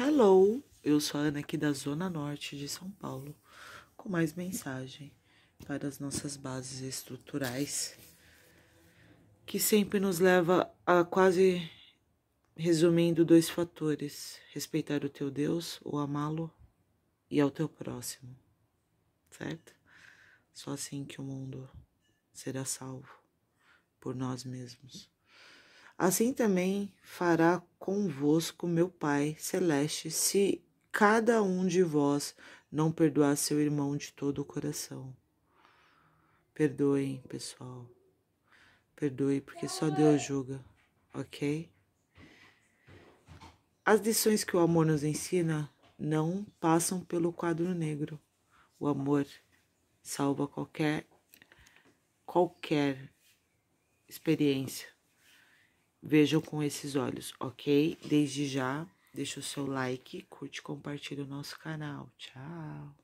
Hello, eu sou a Ana aqui da Zona Norte de São Paulo, com mais mensagem para as nossas bases estruturais, que sempre nos leva a quase resumindo dois fatores: respeitar o teu Deus, ou amá-lo, e ao teu próximo, certo? Só assim que o mundo será salvo por nós mesmos. Assim também fará convosco meu Pai Celeste, se cada um de vós não perdoar seu irmão de todo o coração. Perdoem, pessoal. Perdoe, porque só Deus julga, ok? As lições que o amor nos ensina não passam pelo quadro negro. O amor salva qualquer qualquer experiência. Vejam com esses olhos, ok? Desde já, deixa o seu like, curte e compartilha o nosso canal. Tchau!